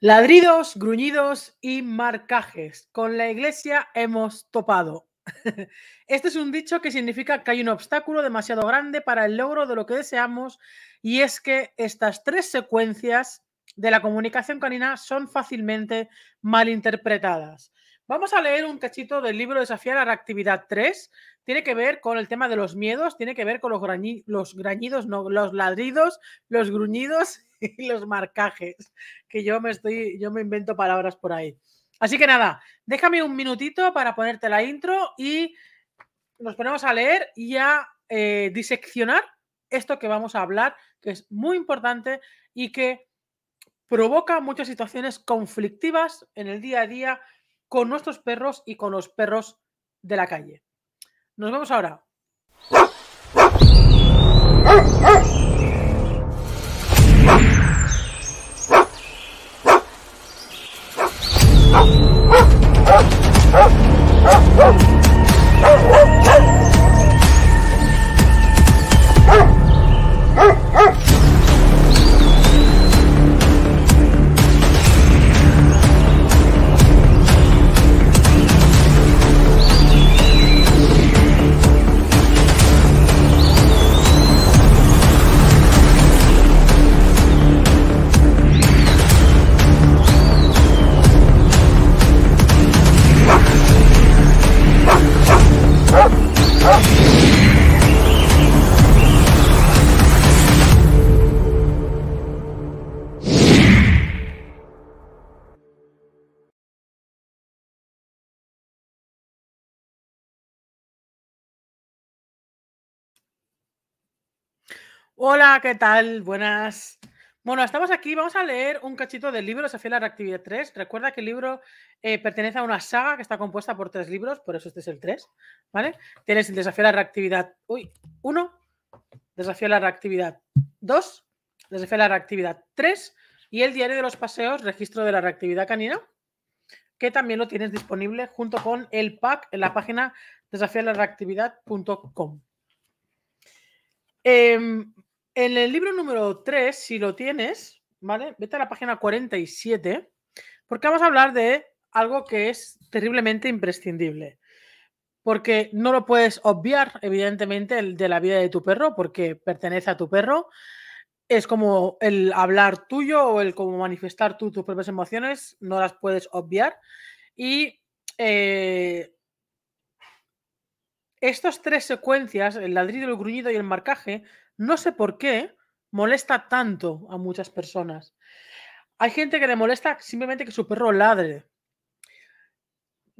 Ladridos, gruñidos y marcajes. Con la iglesia hemos topado. Este es un dicho que significa que hay un obstáculo demasiado grande para el logro de lo que deseamos y es que estas tres secuencias de la comunicación canina son fácilmente malinterpretadas. Vamos a leer un cachito del libro Desafiar a la Actividad 3. Tiene que ver con el tema de los miedos, tiene que ver con los, los grañidos, no, los ladridos, los gruñidos y los marcajes, que yo me estoy, yo me invento palabras por ahí. Así que nada, déjame un minutito para ponerte la intro y nos ponemos a leer y a eh, diseccionar esto que vamos a hablar, que es muy importante y que provoca muchas situaciones conflictivas en el día a día con nuestros perros y con los perros de la calle. Nos vemos ahora. Ah! Hola, ¿qué tal? Buenas. Bueno, estamos aquí, vamos a leer un cachito del libro Desafío a la Reactividad 3. Recuerda que el libro eh, pertenece a una saga que está compuesta por tres libros, por eso este es el 3, ¿vale? Tienes el Desafío a la Reactividad 1, Desafío a la Reactividad 2, Desafío a la Reactividad 3 y el Diario de los Paseos, Registro de la Reactividad Canina, que también lo tienes disponible junto con el pack en la página desafíolareactividad.com. En el libro número 3, si lo tienes, ¿vale? Vete a la página 47, porque vamos a hablar de algo que es terriblemente imprescindible. Porque no lo puedes obviar, evidentemente, el de la vida de tu perro, porque pertenece a tu perro. Es como el hablar tuyo o el como manifestar tú tus propias emociones, no las puedes obviar. Y eh, estas tres secuencias, el ladrido, el gruñido y el marcaje, no sé por qué, molesta tanto a muchas personas. Hay gente que le molesta simplemente que su perro ladre.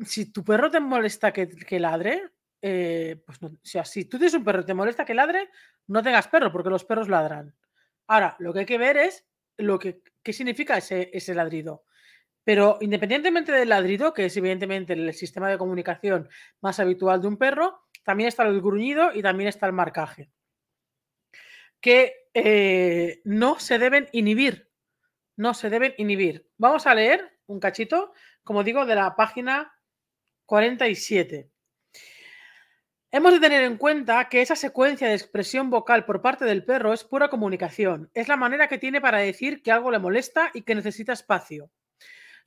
Si tu perro te molesta que, ladre, eh, pues si tú tienes un perro y te molesta que ladre, no tengas perro, porque los perros ladran. Ahora, lo que hay que ver es lo que, qué significa ese, ese ladrido. Pero independientemente del ladrido, que es evidentemente el sistema de comunicación más habitual de un perro, también está el gruñido y también está el marcaje que eh, no se deben inhibir. No se deben inhibir. Vamos a leer un cachito, como digo, de la página 47. Hemos de tener en cuenta que esa secuencia de expresión vocal por parte del perro es pura comunicación. Es la manera que tiene para decir que algo le molesta y que necesita espacio.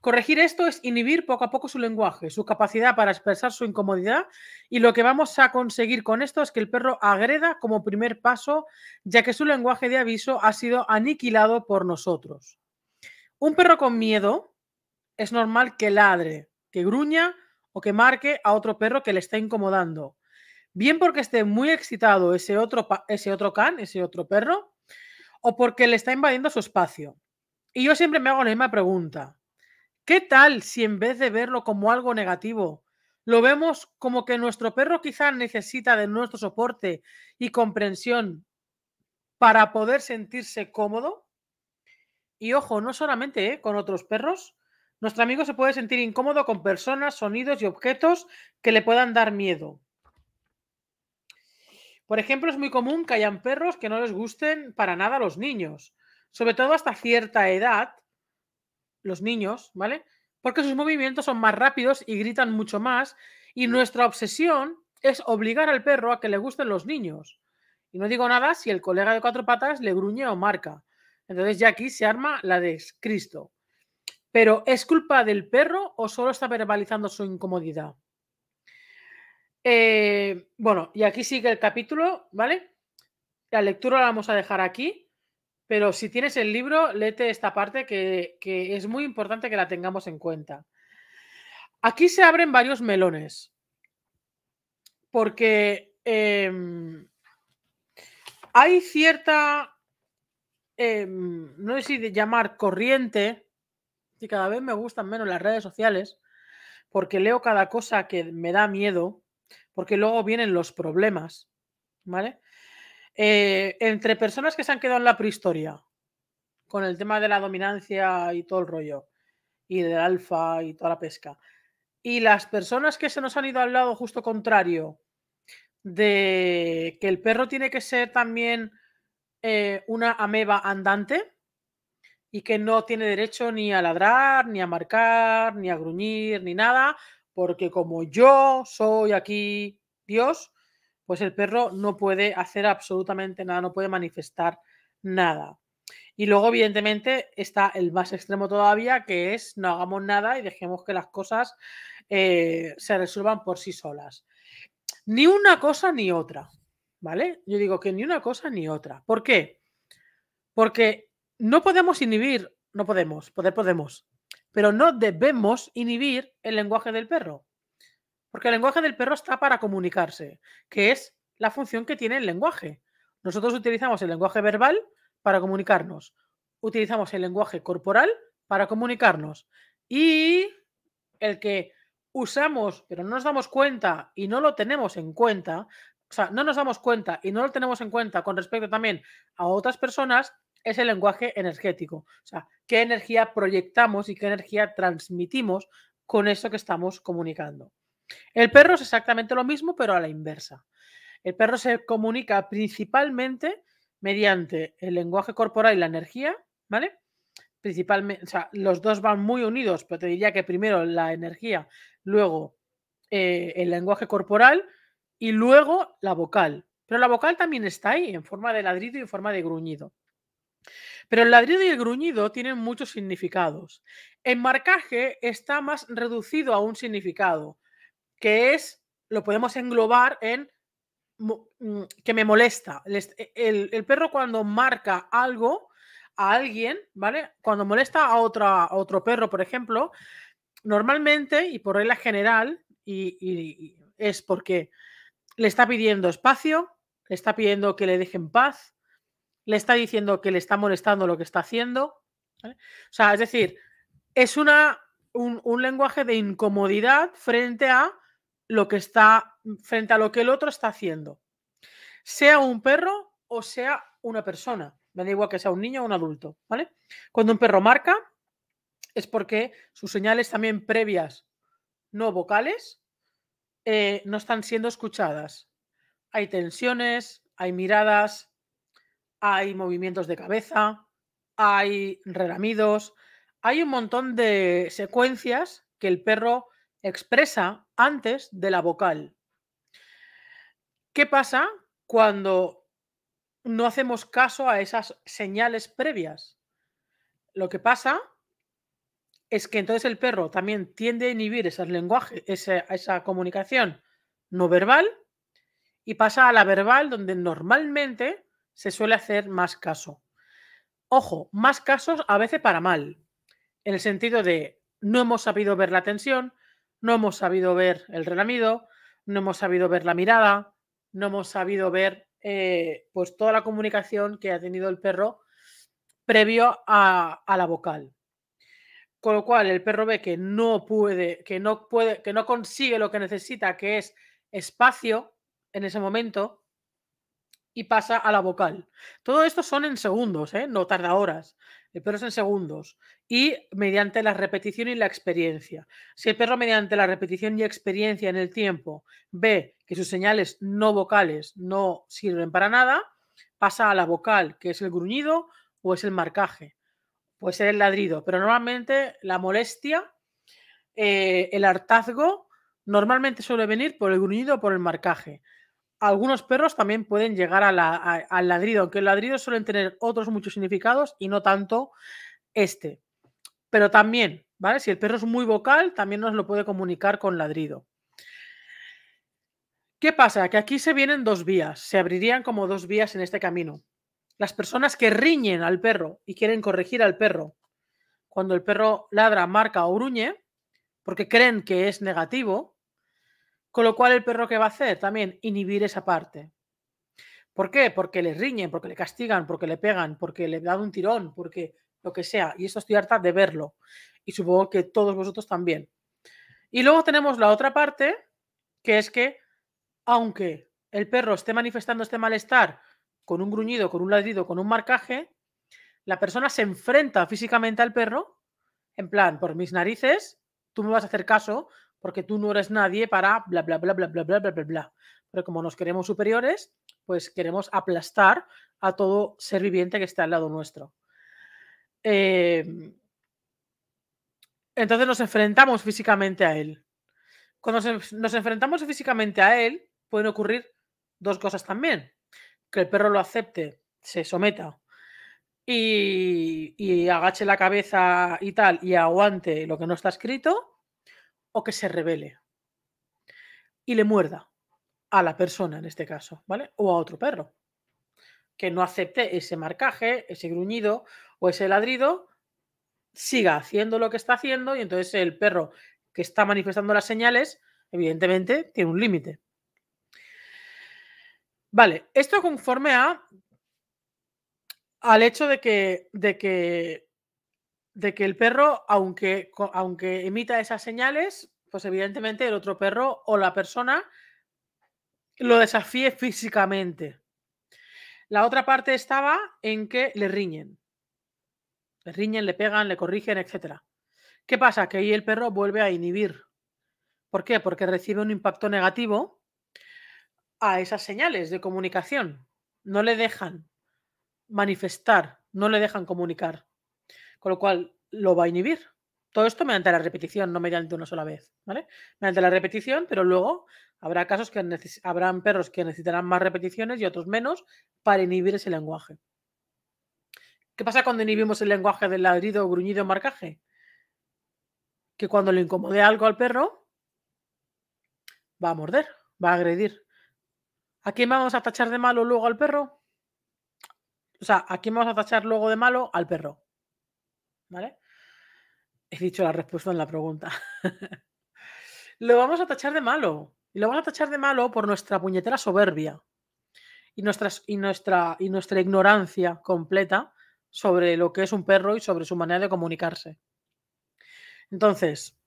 Corregir esto es inhibir poco a poco su lenguaje, su capacidad para expresar su incomodidad y lo que vamos a conseguir con esto es que el perro agreda como primer paso, ya que su lenguaje de aviso ha sido aniquilado por nosotros. Un perro con miedo es normal que ladre, que gruña o que marque a otro perro que le está incomodando. Bien porque esté muy excitado ese otro, ese otro can, ese otro perro, o porque le está invadiendo su espacio. Y yo siempre me hago la misma pregunta. ¿Qué tal si en vez de verlo como algo negativo, lo vemos como que nuestro perro quizá necesita de nuestro soporte y comprensión para poder sentirse cómodo? Y ojo, no solamente ¿eh? con otros perros. Nuestro amigo se puede sentir incómodo con personas, sonidos y objetos que le puedan dar miedo. Por ejemplo, es muy común que hayan perros que no les gusten para nada a los niños, sobre todo hasta cierta edad, los niños, ¿vale? Porque sus movimientos son más rápidos y gritan mucho más. Y mm. nuestra obsesión es obligar al perro a que le gusten los niños. Y no digo nada si el colega de cuatro patas le gruñe o marca. Entonces ya aquí se arma la de Cristo. Pero ¿es culpa del perro o solo está verbalizando su incomodidad? Eh, bueno, y aquí sigue el capítulo, ¿vale? La lectura la vamos a dejar aquí. Pero si tienes el libro, léete esta parte que, es muy importante que la tengamos en cuenta. Aquí se abren varios melones, porque em, hay cierta, em, no sé si de llamar corriente, y cada vez me gustan menos las redes sociales, porque leo cada cosa que me da miedo, porque luego vienen los problemas, ¿vale? Eh, entre personas que se han quedado en la prehistoria, con el tema de la dominancia y todo el rollo, y del alfa y toda la pesca, y las personas que se nos han ido al lado justo contrario, de que el perro tiene que ser también eh, una ameba andante y que no tiene derecho ni a ladrar, ni a marcar, ni a gruñir, ni nada, porque como yo soy aquí Dios, pues el perro no puede hacer absolutamente nada, no puede manifestar nada. Y luego, evidentemente, está el más extremo todavía, que es no hagamos nada y dejemos que las cosas eh, se resuelvan por sí solas. Ni una cosa ni otra, ¿vale? Yo digo que ni una cosa ni otra. ¿Por qué? Porque no podemos inhibir, no podemos, poder podemos, pero no debemos inhibir el lenguaje del perro. Porque el lenguaje del perro está para comunicarse, que es la función que tiene el lenguaje. Nosotros utilizamos el lenguaje verbal para comunicarnos, utilizamos el lenguaje corporal para comunicarnos y el que usamos pero no nos damos cuenta y no lo tenemos en cuenta, o sea, no nos damos cuenta y no lo tenemos en cuenta con respecto también a otras personas, es el lenguaje energético. O sea, qué energía proyectamos y qué energía transmitimos con eso que estamos comunicando. El perro es exactamente lo mismo, pero a la inversa. El perro se comunica principalmente mediante el lenguaje corporal y la energía, ¿vale? Principalmente, o sea, los dos van muy unidos, pero te diría que primero la energía, luego eh, el lenguaje corporal y luego la vocal. Pero la vocal también está ahí, en forma de ladrido y en forma de gruñido. Pero el ladrido y el gruñido tienen muchos significados. El marcaje está más reducido a un significado que es, lo podemos englobar en mm, que me molesta. E, el, perro cuando marca algo a alguien, ¿vale? Cuando molesta a, otra, otro perro, por ejemplo, normalmente y por regla general, y, es porque le está pidiendo espacio, le está pidiendo que le dejen paz, le está diciendo que le está molestando lo que está haciendo. O sea, es decir, es una, un, lenguaje de incomodidad frente a lo que está frente a lo que el otro está haciendo. Sea un perro o sea una persona. Me da igual que sea un niño o un adulto, ¿vale? Cuando un perro marca es porque sus señales también previas no vocales eh, no están siendo escuchadas. Hay tensiones, hay miradas, hay movimientos de cabeza, hay relamidos, hay un montón de secuencias que el perro expresa antes de la vocal. ¿Qué pasa cuando no hacemos caso a esas señales previas? Lo que pasa es que entonces el perro también tiende a inhibir esas lenguaje, esa, esa comunicación no verbal y pasa a la verbal donde normalmente se suele hacer más caso. Ojo, más casos a veces para mal, en el sentido de no hemos sabido ver la tensión, no hemos sabido ver el relamido, no hemos sabido ver la mirada, no hemos sabido ver eh, pues toda la comunicación que ha tenido el perro previo a, la vocal. Con lo cual el perro ve que no puede, que no puede, que no consigue lo que necesita, que es espacio en ese momento, y pasa a la vocal. Todo esto son en segundos, ¿eh? no tarda horas el perro es en segundos, y mediante la repetición y la experiencia. Si el perro mediante la repetición y experiencia en el tiempo ve que sus señales no vocales no sirven para nada, pasa a la vocal, que es el gruñido o es el marcaje, puede ser el ladrido, pero normalmente la molestia, eh, el hartazgo, normalmente suele venir por el gruñido o por el marcaje algunos perros también pueden llegar al ladrido, aunque el ladrido suelen tener otros muchos significados y no tanto este. Pero también, ¿vale? Si el perro es muy vocal, también nos lo puede comunicar con ladrido. ¿Qué pasa? Que aquí se vienen dos vías, se abrirían como dos vías en este camino. Las personas que riñen al perro y quieren corregir al perro cuando el perro ladra, marca o gruñe, porque creen que es negativo, con lo cual, el perro que va a hacer también inhibir esa parte. ¿Por qué? Porque le riñen, porque le castigan, porque le pegan, porque le dan un tirón, porque lo que sea. Y esto estoy harta de verlo. Y supongo que todos vosotros también. Y luego tenemos la otra parte, que es que aunque el perro esté manifestando este malestar con un gruñido, con un ladrido, con un marcaje, la persona se enfrenta físicamente al perro, en plan, por mis narices, tú me vas a hacer caso porque tú no eres nadie para bla, bla, bla, bla, bla, bla, bla, bla, Pero como nos queremos superiores, pues queremos aplastar a todo ser viviente que está al lado nuestro. Em, entonces nos enfrentamos físicamente a él. Cuando nos enfrentamos físicamente a él, pueden ocurrir dos cosas también. Que el perro lo acepte, se someta y, y agache la cabeza y tal, y aguante lo que no está escrito, o que se revele y le muerda a la persona en este caso, ¿vale? O a otro perro que no acepte ese marcaje, ese gruñido o ese ladrido, siga haciendo lo que está haciendo y entonces el perro que está manifestando las señales, evidentemente, tiene un límite. Vale, esto conforme a al hecho de que, de que de que el perro, aunque, aunque emita esas señales, pues evidentemente el otro perro o la persona lo desafíe físicamente. La otra parte estaba en que le riñen. Le riñen, le pegan, le corrigen, etc. ¿Qué pasa? Que ahí el perro vuelve a inhibir. ¿Por qué? Porque recibe un impacto negativo a esas señales de comunicación. No le dejan manifestar, no le dejan comunicar. Con lo cual, lo va a inhibir. Todo esto mediante la repetición, no mediante una sola vez, Mediante la repetición, pero luego habrá casos que habrán perros que necesitarán más repeticiones y otros menos para inhibir ese lenguaje. ¿Qué pasa cuando inhibimos el lenguaje del ladrido, gruñido, marcaje? Que cuando le incomode algo al perro, va a morder, va a agredir. ¿A quién vamos a tachar de malo luego al perro? O sea, ¿a quién vamos a tachar luego de malo? Al perro. ¿vale? He dicho la respuesta en la pregunta. lo vamos a tachar de malo. Y lo vamos a tachar de malo por nuestra puñetera soberbia y, y, nuestra, y nuestra ignorancia completa sobre lo que es un perro y sobre su manera de comunicarse. Entonces,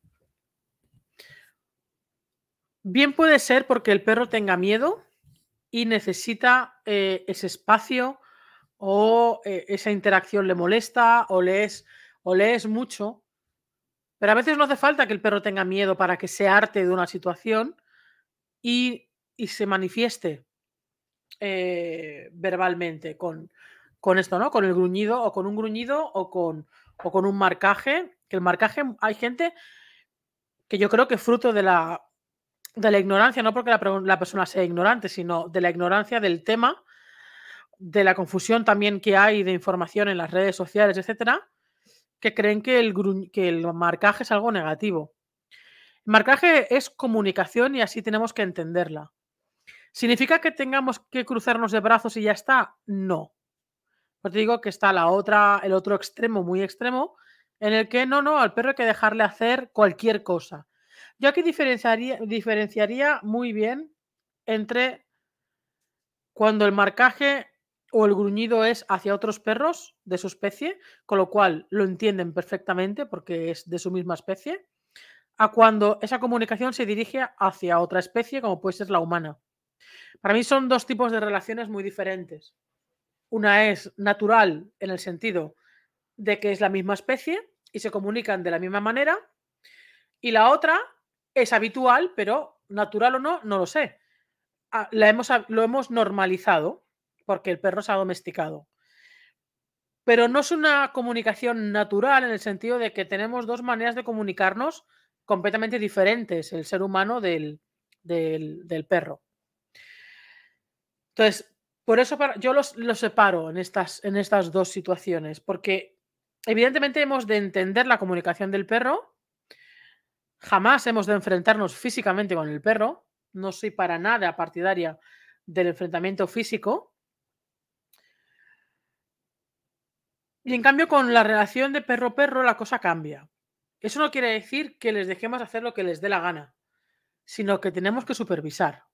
bien puede ser porque el perro tenga miedo y necesita eh, ese espacio o eh, esa interacción le molesta o le es o lees mucho, pero a veces no hace falta que el perro tenga miedo para que se arte de una situación y, se manifieste eh, verbalmente con, con esto, ¿no? Con el gruñido o con un gruñido o con, con un marcaje. Que el marcaje hay gente que yo creo que es fruto de la, de la ignorancia, no porque la, la persona sea ignorante, sino de la ignorancia del tema, de la confusión también que hay de información en las redes sociales, etcétera que creen que el, que marcaje es algo negativo. El marcaje es comunicación y así tenemos que entenderla. ¿Significa que tengamos que cruzarnos de brazos y ya está? No. Pues digo que está la otra, el otro extremo, muy extremo, en el que no, no, al perro hay que dejarle hacer cualquier cosa. Yo aquí diferenciaría, diferenciaría muy bien entre cuando el marcaje o el gruñido es hacia otros perros de su especie, con lo cual lo entienden perfectamente porque es de su misma especie, a cuando esa comunicación se dirige hacia otra especie, como puede ser la humana. Para mí son dos tipos de relaciones muy diferentes. Una es natural en el sentido de que es la misma especie y se comunican de la misma manera, y la otra es habitual, pero natural o no, no lo sé. Ah, la lo hemos normalizado porque el perro se ha domesticado. Pero no es una comunicación natural en el sentido de que tenemos dos maneras de comunicarnos completamente diferentes, el ser humano del, perro. Entonces, por eso yo los, separo en estas, en estas dos situaciones, porque evidentemente hemos de entender la comunicación del perro, jamás hemos de enfrentarnos físicamente con el perro, no soy para nada partidaria del enfrentamiento físico, Y en cambio con la relación de perro-perro la cosa cambia. Eso no quiere decir que les dejemos hacer lo que les dé la gana, sino que tenemos que supervisar.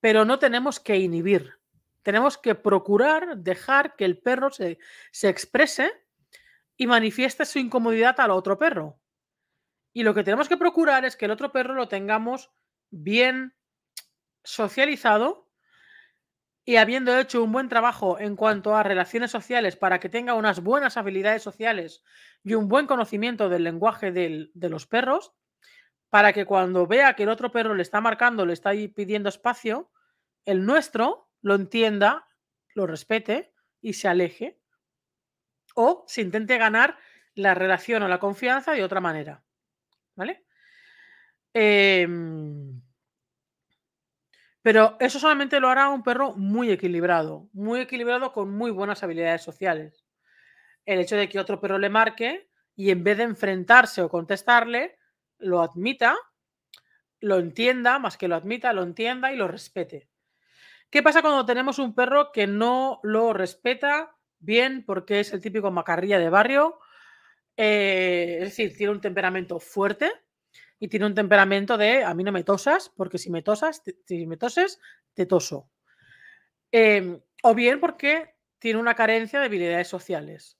Pero no tenemos que inhibir. Tenemos que procurar dejar que el perro se, se exprese y manifieste su incomodidad al otro perro. Y lo que tenemos que procurar es que el otro perro lo tengamos bien socializado y habiendo hecho un buen trabajo en cuanto a relaciones sociales para que tenga unas buenas habilidades sociales y un buen conocimiento del lenguaje de los perros, para que cuando vea que el otro perro le está marcando, le está pidiendo espacio, el nuestro lo entienda, lo respete y se aleje. O se intente ganar la relación o la confianza de otra manera. ¿Vale? Em, pero eso solamente lo hará un perro muy equilibrado, muy equilibrado con muy buenas habilidades sociales. El hecho de que otro perro le marque y en vez de enfrentarse o contestarle, lo admita, lo entienda, más que lo admita, lo entienda y lo respete. ¿Qué pasa cuando tenemos un perro que no lo respeta bien porque es el típico macarrilla de barrio? Eh, es decir, tiene un temperamento fuerte, y tiene un temperamento de a mí no me tosas, porque si me tosas, si me toses, te toso. Em, o bien porque tiene una carencia de habilidades sociales.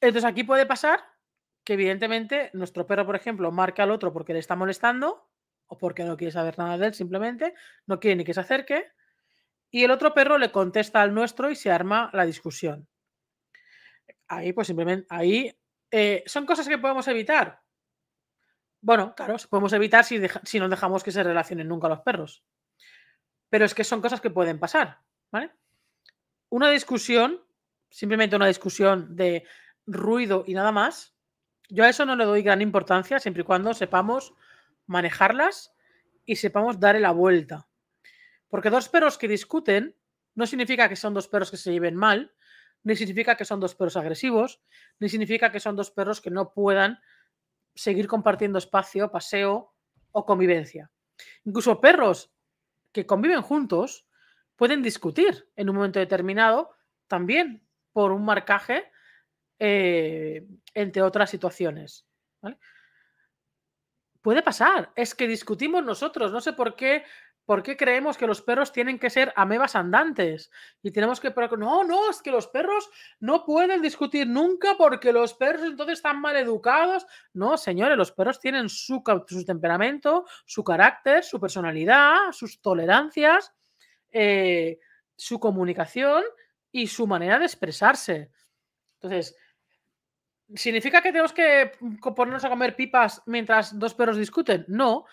Entonces aquí puede pasar que evidentemente nuestro perro, por ejemplo, marca al otro porque le está molestando o porque no quiere saber nada de él simplemente, no quiere ni que se acerque, y el otro perro le contesta al nuestro y se arma la discusión. Ahí, pues simplemente, ahí eh, son cosas que podemos evitar, bueno, claro, podemos evitar si, si nos dejamos que se relacionen nunca los perros. Pero es que son cosas que pueden pasar, ¿vale? Una discusión, simplemente una discusión de ruido y nada más, yo a eso no le doy gran importancia siempre y cuando sepamos manejarlas y sepamos darle la vuelta. Porque dos perros que discuten no significa que son dos perros que se lleven mal, ni significa que son dos perros agresivos, ni significa que son dos perros que no puedan seguir compartiendo espacio, paseo o convivencia. Incluso perros que conviven juntos pueden discutir en un momento determinado también por un marcaje, eh, entre otras situaciones. Puede pasar, es que discutimos nosotros, no sé por qué ¿Por qué creemos que los perros tienen que ser amebas andantes? Y tenemos que... No, no, es que los perros no pueden discutir nunca porque los perros entonces están mal educados. No, señores, los perros tienen su, su temperamento, su carácter, su personalidad, sus tolerancias, eh, su comunicación y su manera de expresarse. Entonces, ¿significa que tenemos que mm, ponernos a comer pipas mientras dos perros discuten? No.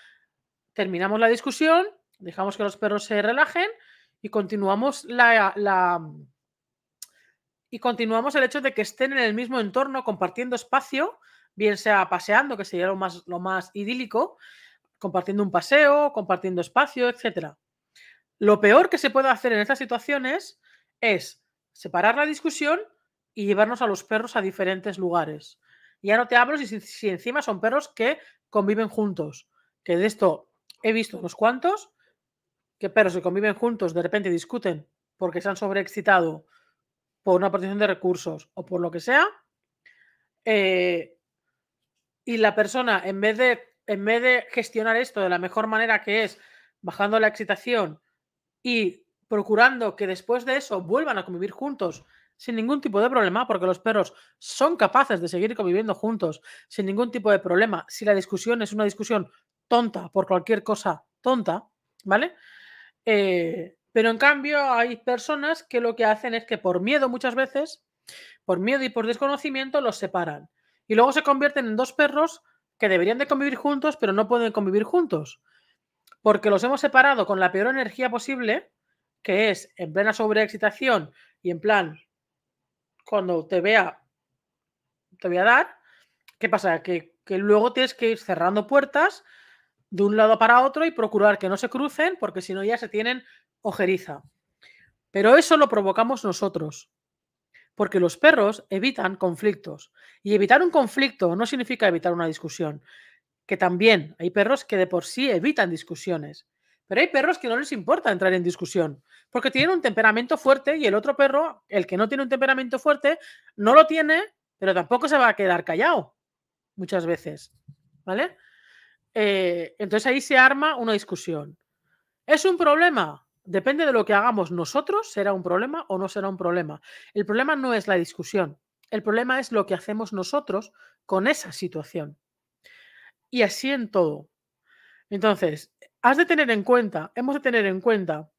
Terminamos la discusión, Dejamos que los perros se relajen y continuamos la, y continuamos el hecho de que estén en el mismo entorno compartiendo espacio, bien sea paseando, que sería lo más, lo más idílico, compartiendo un paseo, compartiendo espacio, etc. Lo peor que se puede hacer en estas situaciones es separar la discusión y llevarnos a los perros a diferentes lugares. Ya no te hablo si, si encima son perros que conviven juntos, que de esto he visto unos cuantos que perros que conviven juntos de repente discuten porque se han sobreexcitado por una protección de recursos o por lo que sea, eh, y la persona, en vez, de, en vez de gestionar esto de la mejor manera que es, bajando la excitación y procurando que después de eso vuelvan a convivir juntos sin ningún tipo de problema, porque los perros son capaces de seguir conviviendo juntos sin ningún tipo de problema, si la discusión es una discusión tonta por cualquier cosa tonta, ¿vale? Eh, pero en cambio hay personas que lo que hacen es que por miedo muchas veces, por miedo y por desconocimiento, los separan. Y luego se convierten en dos perros que deberían de convivir juntos, pero no pueden convivir juntos. Porque los hemos separado con la peor energía posible, que es en plena sobreexcitación y en plan, cuando te vea, te voy a dar. ¿Qué pasa? que luego tienes que ir cerrando puertas de un lado para otro y procurar que no se crucen porque si no ya se tienen ojeriza. Pero eso lo provocamos nosotros, porque los perros evitan conflictos. Y evitar un conflicto no significa evitar una discusión, que también hay perros que de por sí evitan discusiones. Pero hay perros que no les importa entrar en discusión, porque tienen un temperamento fuerte y el otro perro, el que no tiene un temperamento fuerte, no lo tiene, pero tampoco se va a quedar callado muchas veces. ¿Vale? Eh, entonces ahí se arma una discusión. ¿Es un problema? Depende de lo que hagamos nosotros, será un problema o no será un problema. El problema no es la discusión, el problema es lo que hacemos nosotros con esa situación. Y así en todo. Entonces, has de tener en cuenta, hemos de tener en cuenta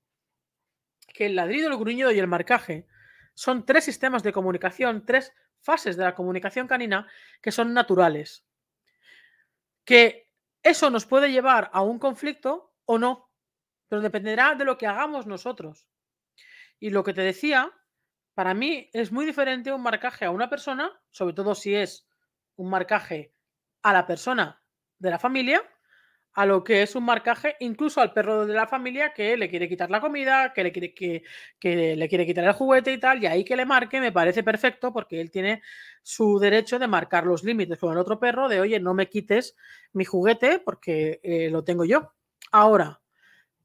que el ladrido, el gruñido y el marcaje son tres sistemas de comunicación, tres fases de la comunicación canina que son naturales. Que eso nos puede llevar a un conflicto o no, pero dependerá de lo que hagamos nosotros. Y lo que te decía, para mí es muy diferente un marcaje a una persona, sobre todo si es un marcaje a la persona de la familia, a lo que es un marcaje, incluso al perro de la familia que le quiere quitar la comida, que le quiere, que, le quiere quitar el juguete y tal, y ahí que le marque me parece perfecto porque él tiene su derecho de marcar los límites con el otro perro de, oye, no me quites mi juguete porque eh, lo tengo yo. Ahora,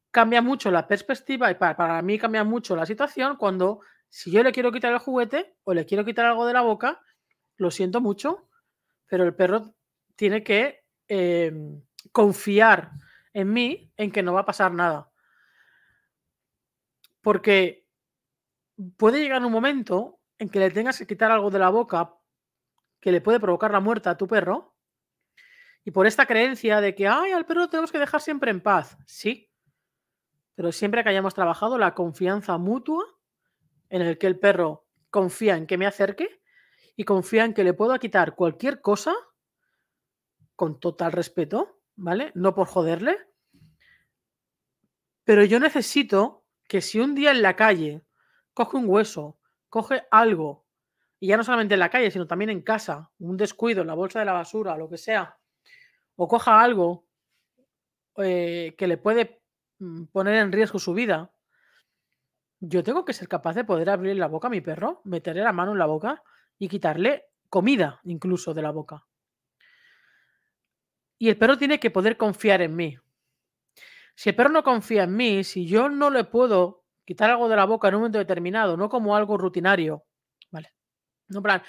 cambia mucho la perspectiva y para, mí cambia mucho la situación cuando si yo le quiero quitar el juguete o le quiero quitar algo de la boca, lo siento mucho, pero el perro tiene que... Em, confiar en mí en que no va a pasar nada. Porque puede llegar un momento en que le tengas que quitar algo de la boca que le puede provocar la muerte a tu perro. Y por esta creencia de que, ay, al perro tenemos que dejar siempre en paz. Sí. Pero siempre que hayamos trabajado la confianza mutua en el que el perro confía en que me acerque y confía en que le puedo quitar cualquier cosa con total respeto ¿vale? No por joderle. Pero yo necesito que si un día en la calle coge un hueso, coge algo, y ya no solamente en la calle, sino también en casa, un descuido, en la bolsa de la basura, lo que sea, o coja algo eh, que le puede mm, poner en riesgo su vida, yo tengo que ser capaz de poder abrir la boca a mi perro, meterle la mano en la boca y quitarle comida incluso de la boca. Y el perro tiene que poder confiar en mí. Si el perro no confía en mí, si yo no le puedo quitar algo de la boca en un momento determinado, no como algo rutinario, ¿vale? No, plan,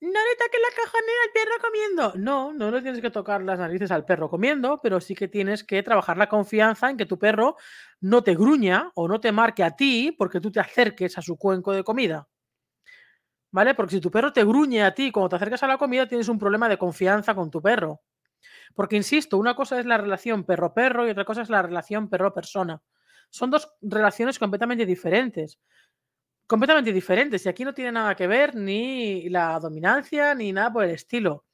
no le toques la cajonera al perro comiendo. No, no le tienes que tocar las narices al perro comiendo, pero sí que tienes que trabajar la confianza en que tu perro no te gruña o no te marque a ti porque tú te acerques a su cuenco de comida. ¿Vale? Porque si tu perro te gruñe a ti cuando te acercas a la comida, tienes un problema de confianza con tu perro. Porque, insisto, una cosa es la relación perro-perro y otra cosa es la relación perro-persona. Son dos relaciones completamente diferentes. Completamente diferentes. Y aquí no tiene nada que ver ni la dominancia ni nada por el estilo.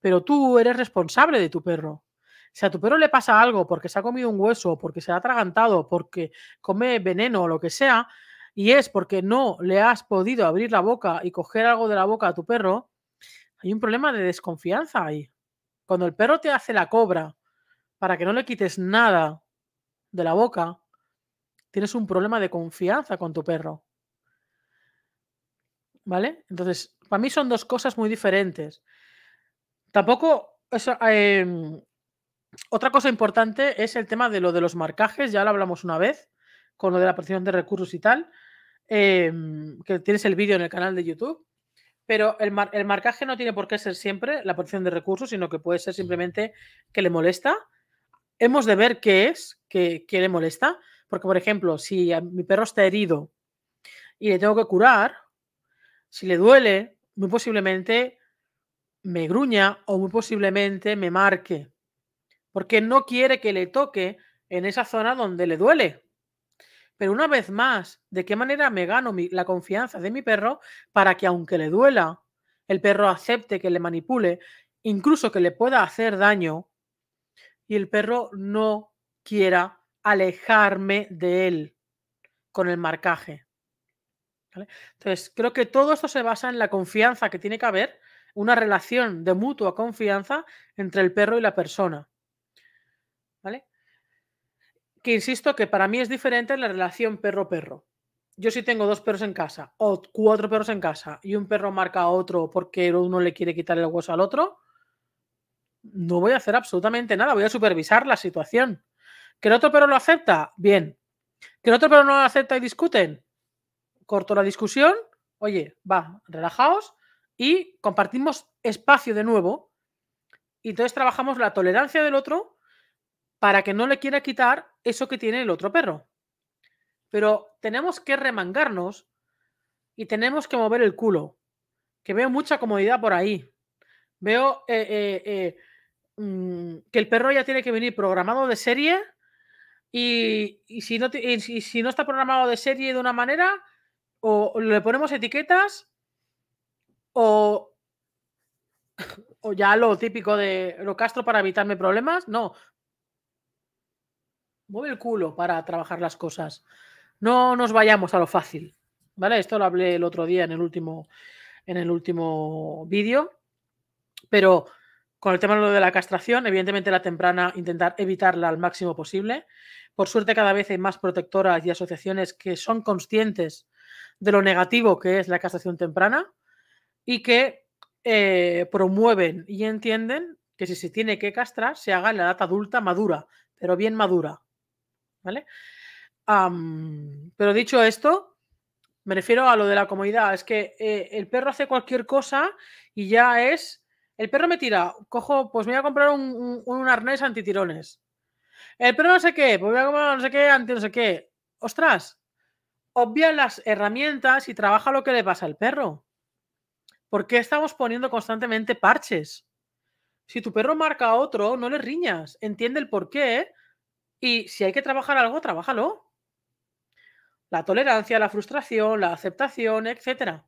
Pero tú eres responsable de tu perro. Si a tu perro le pasa algo porque se ha comido un hueso, porque se ha atragantado, porque come veneno o lo que sea, y es porque no le has podido abrir la boca y coger algo de la boca a tu perro, hay un problema de desconfianza ahí. Cuando el perro te hace la cobra para que no le quites nada de la boca, tienes un problema de confianza con tu perro. ¿Vale? Entonces, para mí son dos cosas muy diferentes. Tampoco, em, otra cosa importante es el tema de lo de los marcajes, ya lo hablamos una vez, con lo de la presión de recursos y tal, em, que tienes el vídeo en el canal de YouTube. Pero el, el, marcaje no tiene por qué ser siempre la porción de recursos, sino que puede ser simplemente que le molesta. Hemos de ver qué es que, le molesta. Porque, por ejemplo, si a mi perro está herido y le tengo que curar, si le duele, muy posiblemente me gruña o muy posiblemente me marque. Porque no quiere que le toque en esa zona donde le duele. Pero una vez más, ¿de qué manera me gano la confianza de mi perro para que aunque le duela, el perro acepte que le manipule, incluso que le pueda hacer daño, y el perro no quiera alejarme de él con el marcaje? Entonces, creo que todo esto se basa en la confianza que tiene que haber, una relación de mutua confianza entre el perro y la persona que insisto que para mí es diferente la relación perro-perro. Yo si tengo dos perros en casa o cuatro perros en casa y un perro marca a otro porque uno le quiere quitar el hueso al otro, no voy a hacer absolutamente nada, voy a supervisar la situación. ¿Que el otro perro lo acepta? Bien. ¿Que el otro perro no lo acepta y discuten? Corto la discusión, oye, va, relajaos y compartimos espacio de nuevo. Y entonces trabajamos la tolerancia del otro para que no le quiera quitar eso que tiene el otro perro. Pero tenemos que remangarnos y tenemos que mover el culo. Que veo mucha comodidad por ahí. Veo eh, eh, eh, mm, que el perro ya tiene que venir programado de serie y, si no, si no, está programado de serie de una manera, o le ponemos etiquetas o, o ya lo típico de lo castro para evitarme problemas. No, mueve el culo para trabajar las cosas. No nos vayamos a lo fácil. ¿Vale? Esto lo hablé el otro día en el último, último vídeo. Pero con el tema de la castración, evidentemente la temprana intentar evitarla al máximo posible. Por suerte cada vez hay más protectoras y asociaciones que son conscientes de lo negativo que es la castración temprana y que eh, promueven y entienden que si se tiene que castrar, se haga en la edad adulta madura, pero bien madura. ¿vale? pero dicho esto, me refiero a lo de la comodidad. Es que eh, el perro hace cualquier cosa y ya es. El perro me tira, cojo, pues me voy a comprar un, arnés antitirones. El perro no sé qué, pues voy a comprar no sé qué, anti no sé qué. Ostras, obvia las herramientas y trabaja lo que le pasa al perro. ¿Por qué estamos poniendo constantemente parches? Si tu perro marca a otro, no le riñas, entiende el por qué si hay que trabajar algo, trabájalo. La tolerancia, la frustración, la aceptación, etc.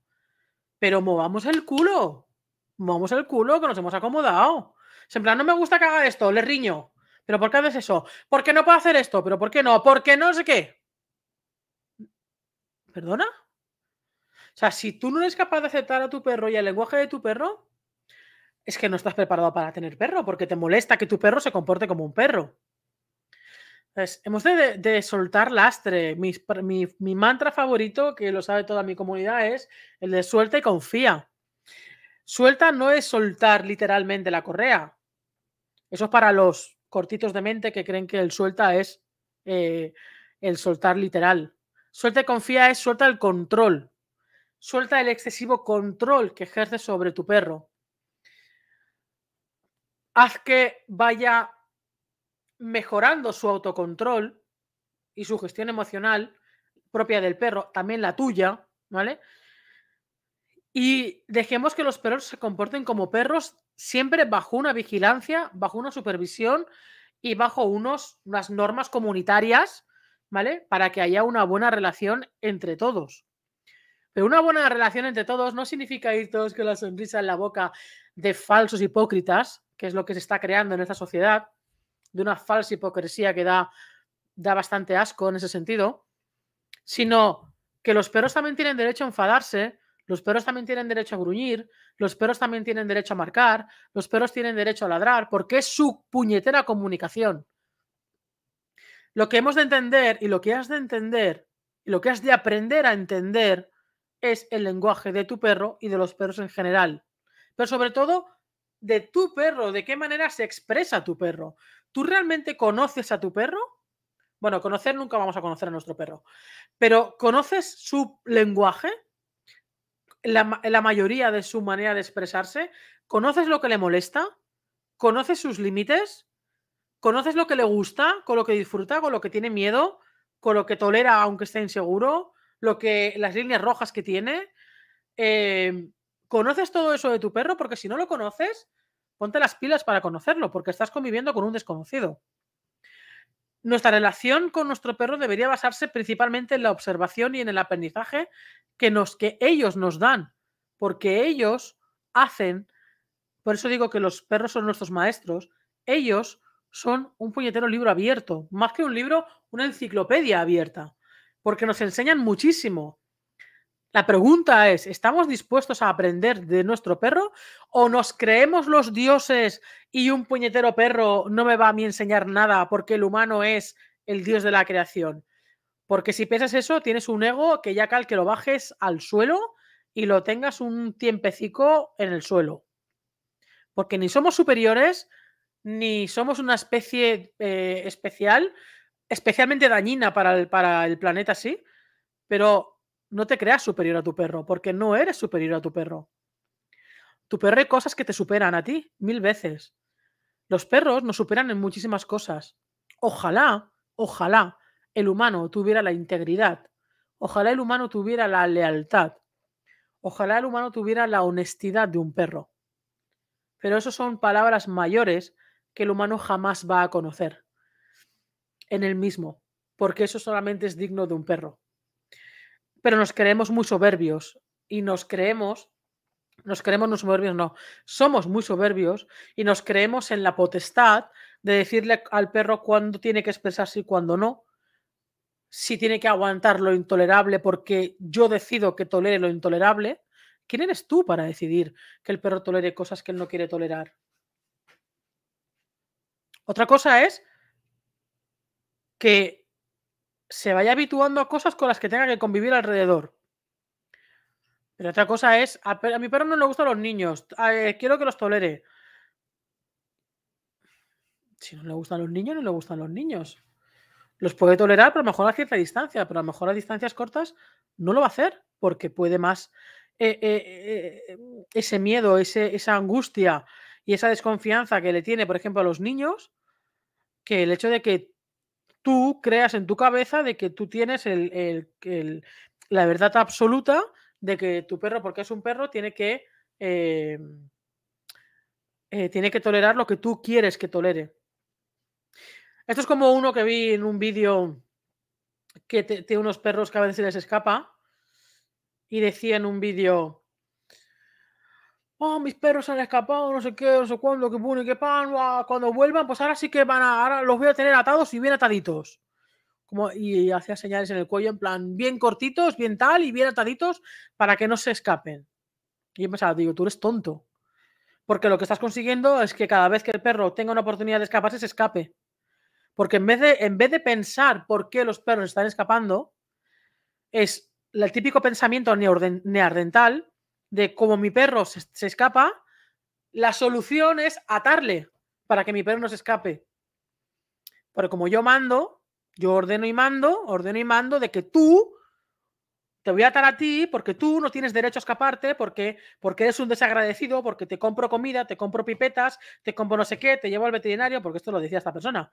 Pero movamos el culo. Movamos el culo, que nos hemos acomodado. En plan, no me gusta que haga esto, le riño. ¿Pero por qué haces eso? ¿Por qué no puedo hacer esto? ¿Pero por qué no? ¿Por qué no sé qué? ¿Perdona? O sea, si tú no eres capaz de aceptar a tu perro y el lenguaje de tu perro, es que no estás preparado para tener perro, porque te molesta que tu perro se comporte como un perro hemos de, soltar lastre. Mi, mantra favorito, que lo sabe toda mi comunidad, es el de suelta y confía. Suelta no es soltar literalmente la correa. Eso es para los cortitos de mente que creen que el suelta es eh, el soltar literal. Suelta y confía es suelta el control. Suelta el excesivo control que ejerce sobre tu perro. Haz que vaya mejorando su autocontrol y su gestión emocional propia del perro, también la tuya, ¿vale? Y dejemos que los perros se comporten como perros siempre bajo una vigilancia, bajo una supervisión y bajo unos, unas normas comunitarias, ¿vale? Para que haya una buena relación entre todos. Pero una buena relación entre todos no significa ir todos con la sonrisa en la boca de falsos hipócritas, que es lo que se está creando en esta sociedad, de una falsa hipocresía que da, da bastante asco en ese sentido, sino que los perros también tienen derecho a enfadarse, los perros también tienen derecho a gruñir, los perros también tienen derecho a marcar, los perros tienen derecho a ladrar, porque es su puñetera comunicación. Lo que hemos de entender y lo que has de entender y lo que has de aprender a entender es el lenguaje de tu perro y de los perros en general. Pero sobre todo de tu perro, de qué manera se expresa tu perro. ¿Tú realmente conoces a tu perro? Bueno, conocer nunca vamos a conocer a nuestro perro, pero ¿conoces su lenguaje? La, mayoría de su manera de expresarse. ¿Conoces lo que le molesta? ¿Conoces sus límites? ¿Conoces lo que le gusta, con lo que disfruta, con lo que tiene miedo, con lo que tolera aunque esté inseguro, lo que, las líneas rojas que tiene? Eh, ¿Conoces todo eso de tu perro? Porque si no lo conoces, Ponte las pilas para conocerlo, porque estás conviviendo con un desconocido. Nuestra relación con nuestro perro debería basarse principalmente en la observación y en el aprendizaje que, nos, que ellos nos dan, porque ellos hacen, por eso digo que los perros son nuestros maestros, ellos son un puñetero libro abierto, más que un libro, una enciclopedia abierta, porque nos enseñan muchísimo la pregunta es, ¿estamos dispuestos a aprender de nuestro perro o nos creemos los dioses y un puñetero perro no me va a mí enseñar nada porque el humano es el dios de la creación? Porque si piensas eso, tienes un ego que ya cal que lo bajes al suelo y lo tengas un tiempecico en el suelo. Porque ni somos superiores, ni somos una especie eh, especial, especialmente dañina para el, para el planeta, sí, pero no te creas superior a tu perro, porque no eres superior a tu perro. Tu perro hay cosas que te superan a ti mil veces. Los perros nos superan en muchísimas cosas. Ojalá, ojalá el humano tuviera la integridad. Ojalá el humano tuviera la lealtad. Ojalá el humano tuviera la honestidad de un perro. Pero eso son palabras mayores que el humano jamás va a conocer en el mismo, porque eso solamente es digno de un perro pero nos creemos muy soberbios y nos creemos, nos creemos no soberbios, no, somos muy soberbios y nos creemos en la potestad de decirle al perro cuándo tiene que expresarse y cuándo no, si tiene que aguantar lo intolerable porque yo decido que tolere lo intolerable. ¿Quién eres tú para decidir que el perro tolere cosas que él no quiere tolerar? Otra cosa es que se vaya habituando a cosas con las que tenga que convivir alrededor. Pero otra cosa es, a, mi perro no le gustan los niños, eh, quiero que los tolere. Si no le gustan los niños, no le gustan los niños. Los puede tolerar, pero a lo mejor a cierta distancia, pero a lo mejor a distancias cortas no lo va a hacer porque puede más eh, eh, ese miedo, esa angustia y esa desconfianza que le tiene, por ejemplo, a los niños, que el hecho de que tú creas en tu cabeza de que tú tienes el, la verdad absoluta de que tu perro, porque es un perro, tiene que, em, eh, tiene que tolerar lo que tú quieres que tolere. Esto es como uno que vi en un vídeo que tiene unos perros que a veces les escapa y decía en un vídeo, oh, mis perros se han escapado, no sé qué, no sé cuándo, qué y qué pan, cuando vuelvan, pues ahora sí que van a, ahora los voy a tener atados y bien ataditos. Como, y hacía señales en el cuello, en plan, bien cortitos, bien tal, y bien ataditos, para que no se escapen. Y yo pensaba, digo, tú eres tonto. Porque lo que estás consiguiendo es que cada vez que el perro tenga una oportunidad de escaparse, se escape. Porque en vez de, en vez de pensar por qué los perros están escapando, es el típico pensamiento neardental de cómo mi perro se, escapa, la solución es atarle para que mi perro no se escape. Pero como yo mando, yo ordeno y mando, ordeno y mando de que tú te voy a atar a ti porque tú no tienes derecho a escaparte, porque, porque eres un desagradecido, porque te compro comida, te compro pipetas, te compro no sé qué, te llevo al veterinario, porque esto lo decía esta persona,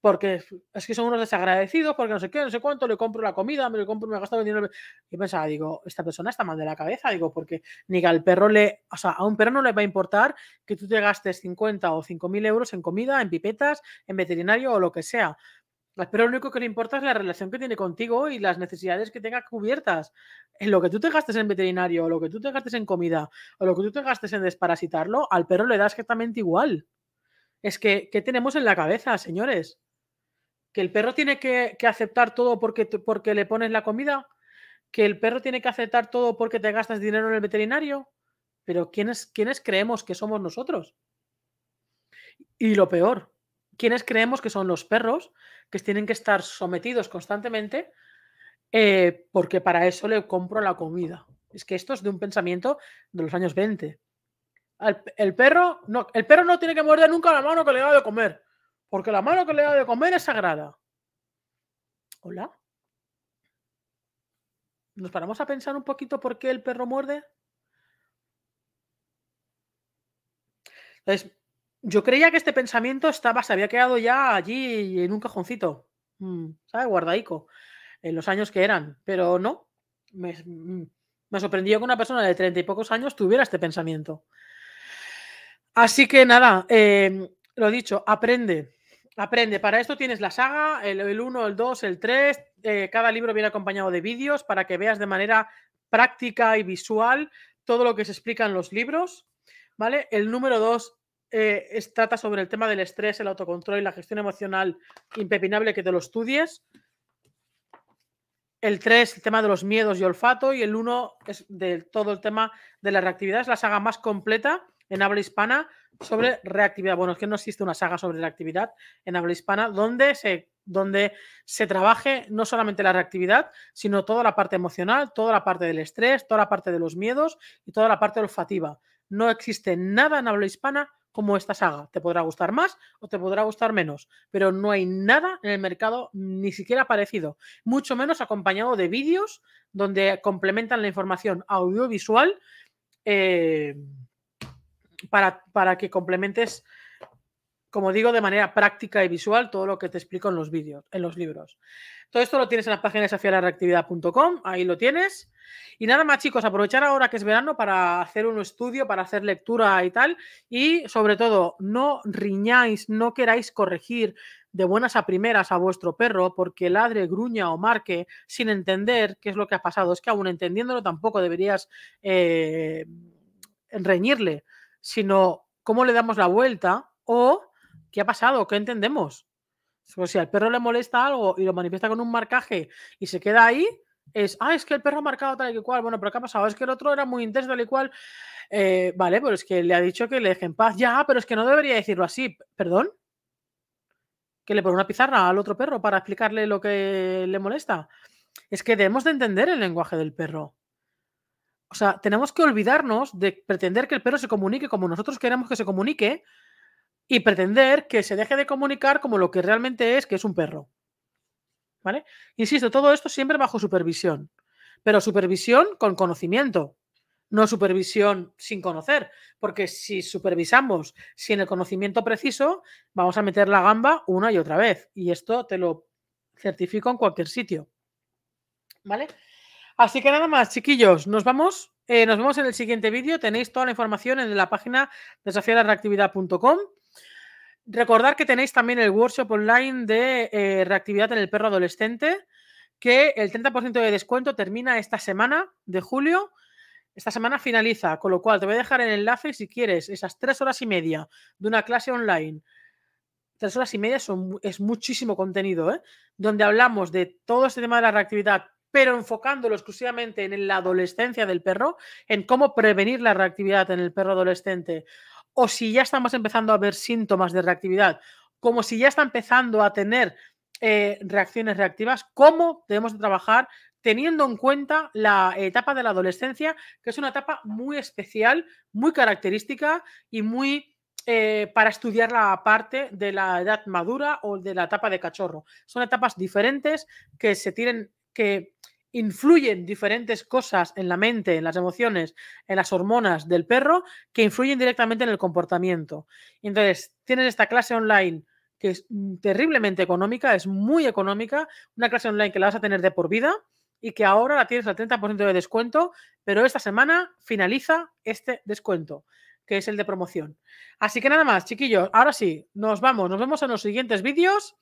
porque es que son unos desagradecidos, porque no sé qué, no sé cuánto, le compro la comida, me lo compro, me gasto el dinero. Y pensaba, digo, esta persona está mal de la cabeza, digo, porque ni al perro le, o sea, a un perro no le va a importar que tú te gastes 50 o 5 mil euros en comida, en pipetas, en veterinario o lo que sea pero lo único que le importa es la relación que tiene contigo y las necesidades que tenga cubiertas. En lo que tú te gastes en veterinario, o lo que tú te gastes en comida, o lo que tú te gastes en desparasitarlo, al perro le da exactamente igual. Es que, ¿qué tenemos en la cabeza, señores? ¿Que el perro tiene que, aceptar todo porque, porque le pones la comida? ¿Que el perro tiene que aceptar todo porque te gastas dinero en el veterinario? Pero quiénes creemos que somos nosotros? Y lo peor, ¿quiénes creemos que son los perros que tienen que estar sometidos constantemente eh, porque para eso le compro la comida. Es que esto es de un pensamiento de los años 20. El, perro, no, el perro no tiene que morder nunca la mano que le da de comer, porque la mano que le da de comer es sagrada. Hola. ¿Nos paramos a pensar un poquito por qué el perro muerde? Entonces, yo creía que este pensamiento estaba, se había quedado ya allí en un cajoncito, mm, ¿sabes? Guardaico, en los años que eran, pero no. Mm, me, sorprendió que una persona de treinta y pocos años tuviera este pensamiento. Así que nada, em, lo dicho, aprende. Aprende. Para esto tienes la saga, el 1, el 2, el 3. Eh, cada libro viene acompañado de vídeos para que veas de manera práctica y visual todo lo que se explica en los libros. ¿Vale? El número 2 eh, trata sobre el tema del estrés, el autocontrol y la gestión emocional impepinable que te lo estudies. El 3, el tema de los miedos y olfato. Y el 1 es de todo el tema de la reactividad. Es la saga más completa en habla hispana sobre reactividad. Bueno, es que no existe una saga sobre reactividad en habla hispana donde se, donde se trabaje no solamente la reactividad, sino toda la parte emocional, toda la parte del estrés, toda la parte de los miedos y toda la parte olfativa. No existe nada en habla hispana como esta saga. Te podrá gustar más o te podrá gustar menos, pero no hay nada en el mercado ni siquiera parecido, mucho menos acompañado de vídeos donde complementan la información audiovisual eh, para, para que complementes como digo, de manera práctica y visual todo lo que te explico en los vídeos, en los libros. Todo esto lo tienes en la páginas desafiarreactividad.com, ahí lo tienes. Y nada más, chicos, aprovechar ahora que es verano para hacer un estudio, para hacer lectura y tal. Y sobre todo, no riñáis, no queráis corregir de buenas a primeras a vuestro perro porque ladre, gruña o marque sin entender qué es lo que ha pasado. Es que aún entendiéndolo tampoco deberías eh, reñirle, sino cómo le damos la vuelta o ¿Qué ha pasado? ¿Qué entendemos? O pues si al perro le molesta algo y lo manifiesta con un marcaje y se queda ahí, es, ah, es que el perro ha marcado tal y cual, bueno, pero ¿qué ha pasado? Es que el otro era muy intenso tal y cual, eh, vale, pues es que le ha dicho que le deje en paz, ya, pero es que no debería decirlo así, perdón, que le pone una pizarra al otro perro para explicarle lo que le molesta. Es que debemos de entender el lenguaje del perro. O sea, tenemos que olvidarnos de pretender que el perro se comunique como nosotros queremos que se comunique y pretender que se deje de comunicar como lo que realmente es, que es un perro. ¿Vale? Insisto, todo esto siempre bajo supervisión, pero supervisión con conocimiento, no supervisión sin conocer, porque si supervisamos sin el conocimiento preciso, vamos a meter la gamba una y otra vez, y esto te lo certifico en cualquier sitio. ¿Vale? Así que nada más, chiquillos, nos vamos. Eh, nos vemos en el siguiente vídeo. Tenéis toda la información en la página desafiarreactividad.com. Recordar que tenéis también el workshop online de eh, reactividad en el perro adolescente, que el 30% de descuento termina esta semana de julio. Esta semana finaliza, con lo cual te voy a dejar el enlace si quieres esas tres horas y media de una clase online. Tres horas y media son, es muchísimo contenido, ¿eh? donde hablamos de todo este tema de la reactividad, pero enfocándolo exclusivamente en la adolescencia del perro, en cómo prevenir la reactividad en el perro adolescente o si ya estamos empezando a ver síntomas de reactividad, como si ya está empezando a tener eh, reacciones reactivas, cómo debemos trabajar teniendo en cuenta la etapa de la adolescencia, que es una etapa muy especial, muy característica y muy eh, para estudiar la parte de la edad madura o de la etapa de cachorro. Son etapas diferentes que se tienen que influyen diferentes cosas en la mente, en las emociones, en las hormonas del perro, que influyen directamente en el comportamiento. Entonces, tienes esta clase online que es mm, terriblemente económica, es muy económica, una clase online que la vas a tener de por vida y que ahora la tienes al 30% de descuento, pero esta semana finaliza este descuento, que es el de promoción. Así que nada más, chiquillos, ahora sí, nos vamos, nos vemos en los siguientes vídeos